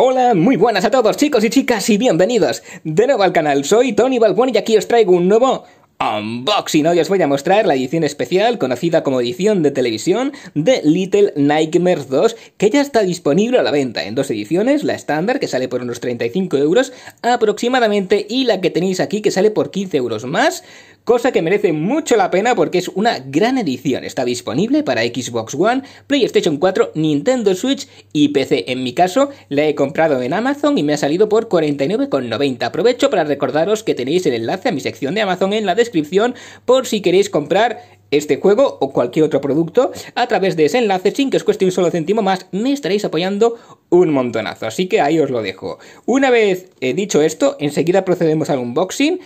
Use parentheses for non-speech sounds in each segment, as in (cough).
Hola, muy buenas a todos chicos y chicas y bienvenidos de nuevo al canal. Soy Tony Balbón y aquí os traigo un nuevo unboxing. Hoy os voy a mostrar la edición especial, conocida como edición de televisión, de Little Nightmares 2, que ya está disponible a la venta en dos ediciones, la estándar, que sale por unos 35 euros aproximadamente, y la que tenéis aquí, que sale por 15 euros más, cosa que merece mucho la pena porque es una gran edición. Está disponible para Xbox One, PlayStation 4, Nintendo Switch y PC. En mi caso, la he comprado en Amazon y me ha salido por 49,90. Aprovecho para recordaros que tenéis el enlace a mi sección de Amazon en la descripción por si queréis comprar este juego o cualquier otro producto a través de ese enlace sin que os cueste un solo céntimo más, me estaréis apoyando un montonazo. Así que ahí os lo dejo. Una vez he eh, dicho esto, enseguida procedemos al unboxing.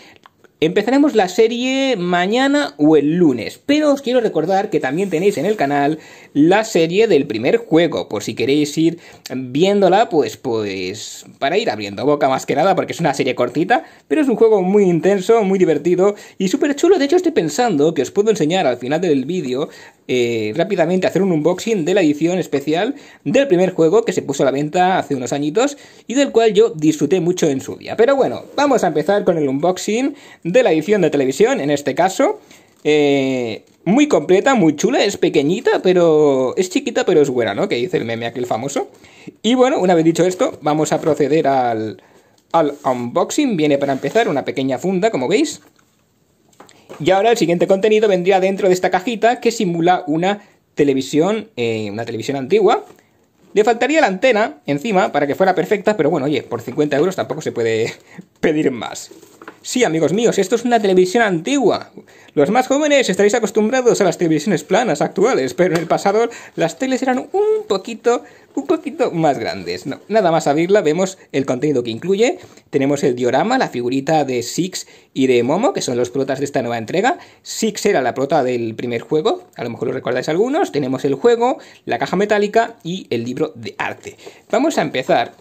Empezaremos la serie mañana o el lunes, pero os quiero recordar que también tenéis en el canal la serie del primer juego, por si queréis ir viéndola, pues, pues, para ir abriendo boca más que nada, porque es una serie cortita, pero es un juego muy intenso, muy divertido y súper chulo. De hecho, estoy pensando que os puedo enseñar al final del vídeo eh, rápidamente hacer un unboxing de la edición especial del primer juego que se puso a la venta hace unos añitos y del cual yo disfruté mucho en su día. Pero bueno, vamos a empezar con el unboxing de la edición de televisión, en este caso. Eh, muy completa, muy chula, es pequeñita, pero es chiquita, pero es buena, ¿no? Que dice el meme aquel famoso. Y bueno, una vez dicho esto, vamos a proceder al, al unboxing. Viene para empezar una pequeña funda, como veis. Y ahora el siguiente contenido vendría dentro de esta cajita que simula una televisión, eh, una televisión antigua. Le faltaría la antena encima para que fuera perfecta, pero bueno, oye, por 50 euros tampoco se puede (laughs) pedir más. Sí, amigos míos, esto es una televisión antigua. Los más jóvenes estaréis acostumbrados a las televisiones planas actuales, pero en el pasado las teles eran un poquito, un poquito más grandes. nada más abrirla, vemos el contenido que incluye. Tenemos el diorama, la figurita de Six y de Momo, que son los protas de esta nueva entrega. Six era la prota del primer juego, a lo mejor lo recordáis algunos. Tenemos el juego, la caja metálica y el libro de arte. Vamos a empezar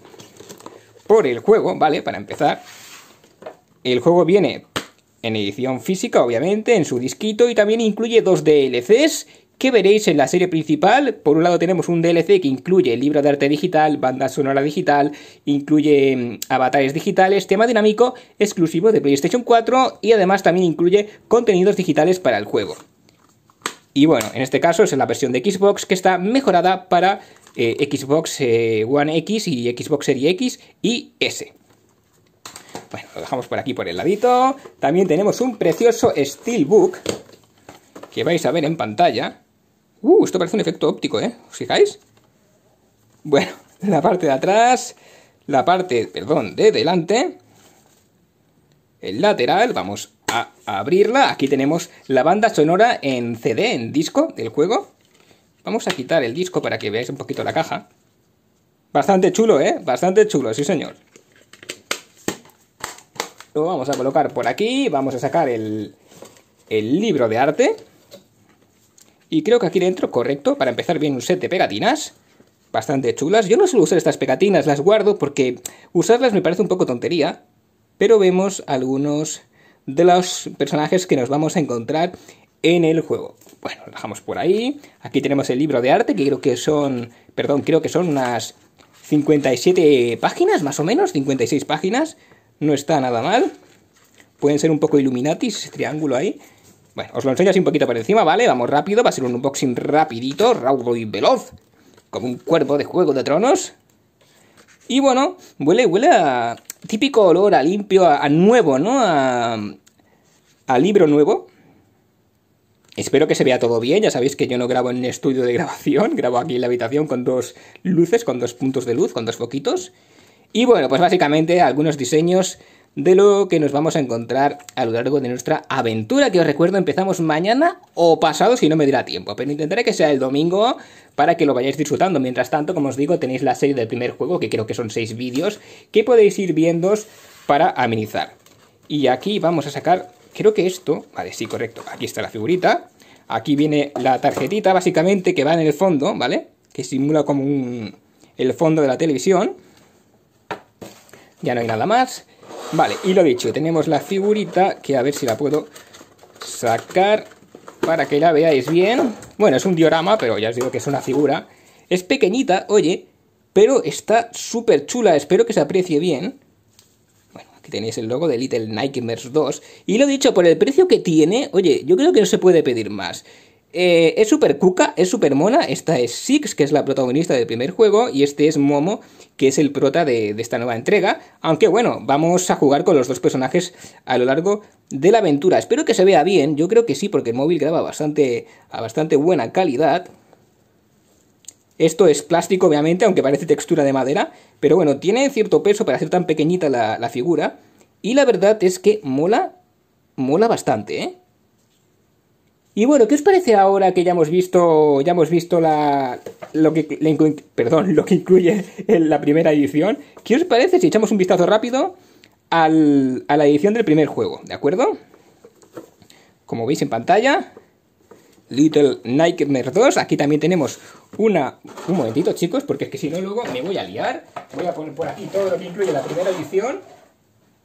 por el juego, ¿vale? Para empezar. El juego viene en edición física, obviamente, en su disquito y también incluye dos DLCs que veréis en la serie principal. Por un lado tenemos un DLC que incluye libro de arte digital, banda sonora digital, incluye mm, avatares digitales, tema dinámico exclusivo de PlayStation 4 y además también incluye contenidos digitales para el juego. Y bueno, en este caso es en la versión de Xbox que está mejorada para eh, Xbox eh, One X y Xbox Series X y S. Bueno, lo dejamos por aquí por el ladito. También tenemos un precioso Steelbook que vais a ver en pantalla. Uh, esto parece un efecto óptico, ¿eh? ¿Os fijáis? Bueno, (laughs) la parte de atrás, la parte, perdón, de delante, el lateral, vamos a abrirla. Aquí tenemos la banda sonora en CD, en disco del juego. Vamos a quitar el disco para que veáis un poquito la caja. Bastante chulo, ¿eh? Bastante chulo, sí señor. Lo vamos a colocar por aquí, vamos a sacar el, el libro de arte. Y creo que aquí dentro, correcto, para empezar bien un set de pegatinas bastante chulas. Yo no suelo usar estas pegatinas, las guardo porque usarlas me parece un poco tontería, pero vemos algunos de los personajes que nos vamos a encontrar en el juego. Bueno, lo dejamos por ahí. Aquí tenemos el libro de arte, que creo que son, perdón, creo que son unas 57 páginas, más o menos, 56 páginas no está nada mal. Pueden ser un poco Illuminatis, ese triángulo ahí. Bueno, os lo enseño así un poquito por encima, ¿vale? Vamos rápido, va a ser un unboxing rapidito, raudo y veloz. Como un cuerpo de Juego de Tronos. Y bueno, huele, huele a típico olor a limpio, a, nuevo, ¿no? A, a libro nuevo. Espero que se vea todo bien, ya sabéis que yo no grabo en estudio de grabación, (laughs) grabo aquí en la habitación con dos luces, con dos puntos de luz, con dos foquitos. Y bueno, pues básicamente algunos diseños de lo que nos vamos a encontrar a lo largo de nuestra aventura, que os recuerdo empezamos mañana o pasado si no me dirá tiempo, pero intentaré que sea el domingo para que lo vayáis disfrutando. Mientras tanto, como os digo, tenéis la serie del primer juego, que creo que son seis vídeos, que podéis ir viendo para amenizar. Y aquí vamos a sacar, creo que esto, vale, sí, correcto, aquí está la figurita, aquí viene la tarjetita básicamente que va en el fondo, ¿vale? Que simula como un, el fondo de la televisión. Ya no hay nada más. Vale, y lo dicho, tenemos la figurita que a ver si la puedo sacar para que la veáis bien. Bueno, es un diorama, pero ya os digo que es una figura. Es pequeñita, oye, pero está súper chula. Espero que se aprecie bien. Bueno, aquí tenéis el logo de Little Nightmares 2. Y lo dicho, por el precio que tiene, oye, yo creo que no se puede pedir más. Eh, es súper cuca, es súper mona. Esta es Six, que es la protagonista del primer juego, y este es Momo, que es el prota de, esta nueva entrega. Aunque bueno, vamos a jugar con los dos personajes a lo largo de la aventura. Espero que se vea bien, yo creo que sí, porque el móvil graba bastante, a bastante buena calidad. Esto es plástico, obviamente, aunque parece textura de madera, pero bueno, tiene cierto peso para ser tan pequeñita la, la figura. Y la verdad es que mola, mola bastante, ¿eh? Y bueno, ¿qué os parece ahora que ya hemos visto, ya hemos visto la, lo que, perdón, lo que incluye en la primera edición? ¿Qué os parece si echamos un vistazo rápido al, a la edición del primer juego, de acuerdo? Como veis en pantalla, Little Nightmare 2. Aquí también tenemos una... Un momentito, chicos, porque es que si no luego me voy a liar. Voy a poner por aquí todo lo que incluye la primera edición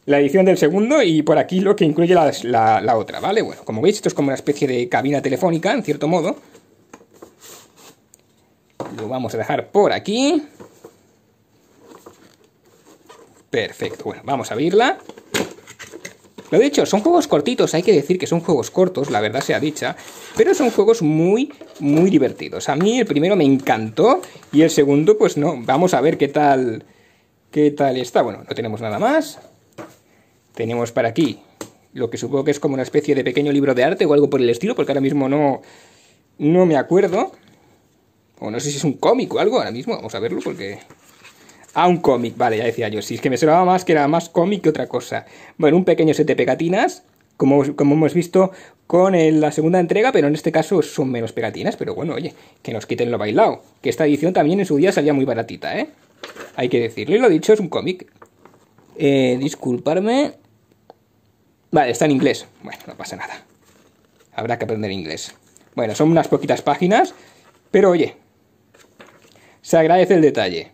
la edición del segundo y por aquí lo que incluye la, otra, ¿vale? Bueno, como veis, esto es como una especie de cabina telefónica, en cierto modo. Lo vamos a dejar por aquí. Perfecto, bueno, vamos a abrirla. Lo dicho, son juegos cortitos, hay que decir que son juegos cortos, la verdad sea dicha, pero son juegos muy, muy divertidos. A mí el primero me encantó y el segundo, pues no, vamos a ver qué tal, qué tal está. Bueno, no tenemos nada más. Tenemos para aquí lo que supongo que es como una especie de pequeño libro de arte o algo por el estilo, porque ahora mismo no, no me acuerdo. O no sé si es un cómic o algo ahora mismo, vamos a verlo porque... Ah, un cómic, vale, ya decía yo. Si es que me sonaba más que era más cómic que otra cosa. Bueno, un pequeño set de pegatinas, como, como hemos visto con la segunda entrega, pero en este caso son menos pegatinas. Pero bueno, oye, que nos quiten lo bailado. Que esta edición también en su día salía muy baratita, ¿eh? Hay que decirlo. Y lo dicho, es un cómic. Eh, disculparme, Vale, está en inglés. Bueno, no pasa nada. Habrá que aprender inglés. Bueno, son unas poquitas páginas, pero oye, se agradece el detalle.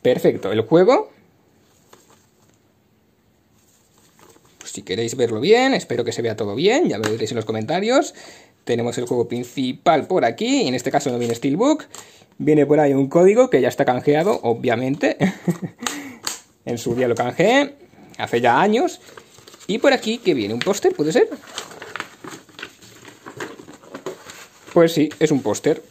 Perfecto, el juego... Pues si queréis verlo bien, espero que se vea todo bien, ya lo diréis en los comentarios. Tenemos el juego principal por aquí, en este caso no viene Steelbook. Viene por ahí un código que ya está canjeado, obviamente. (laughs) en su día lo canjeé, hace ya años. Y por aquí que viene un póster, ¿puede ser? Pues sí, es un póster.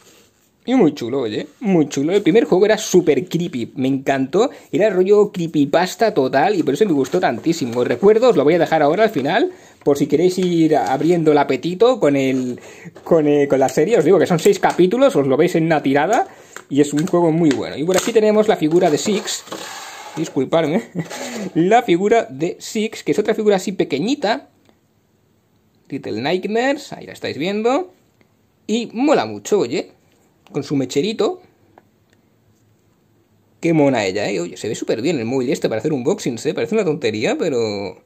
Y muy chulo, oye, muy chulo. El primer juego era súper creepy, me encantó. Era rollo creepypasta total y por eso me gustó tantísimo. Recuerdo, os lo voy a dejar ahora al final, por si queréis ir abriendo el apetito con, el, con, con la serie. Os digo que son seis capítulos, os lo veis en una tirada y es un juego muy bueno. Y por aquí tenemos la figura de Six, disculparme, (laughs) la figura de Six, que es otra figura así pequeñita. Little Nightmares, ahí la estáis viendo. Y mola mucho, oye, con su mecherito. Qué mona ella, ¿eh? Oye, se ve súper bien el móvil este para hacer un boxing, ¿eh? Parece una tontería, pero...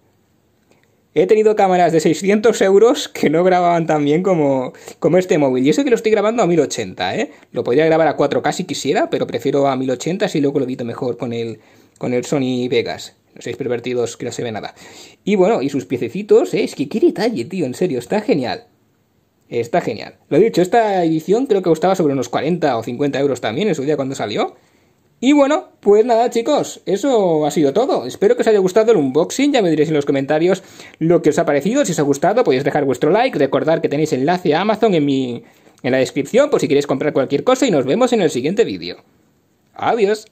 He tenido cámaras de 600 euros que no grababan tan bien como, como este móvil. Y eso que lo estoy grabando a 1080, ¿eh? Lo podría grabar a 4K si quisiera, pero prefiero a 1080 si luego lo edito mejor con el, con el Sony Vegas. No seáis pervertidos que no se ve nada. Y bueno, y sus piececitos, ¿eh? es que qué detalle, tío, en serio, está genial. Está genial. Lo he dicho, esta edición creo que costaba sobre unos 40 o 50 euros también en su día cuando salió. Y bueno, pues nada chicos, eso ha sido todo. Espero que os haya gustado el unboxing, ya me diréis en los comentarios lo que os ha parecido. Si os ha gustado podéis dejar vuestro like, recordar que tenéis enlace a Amazon en, mi, en la descripción por si queréis comprar cualquier cosa y nos vemos en el siguiente vídeo. Adiós.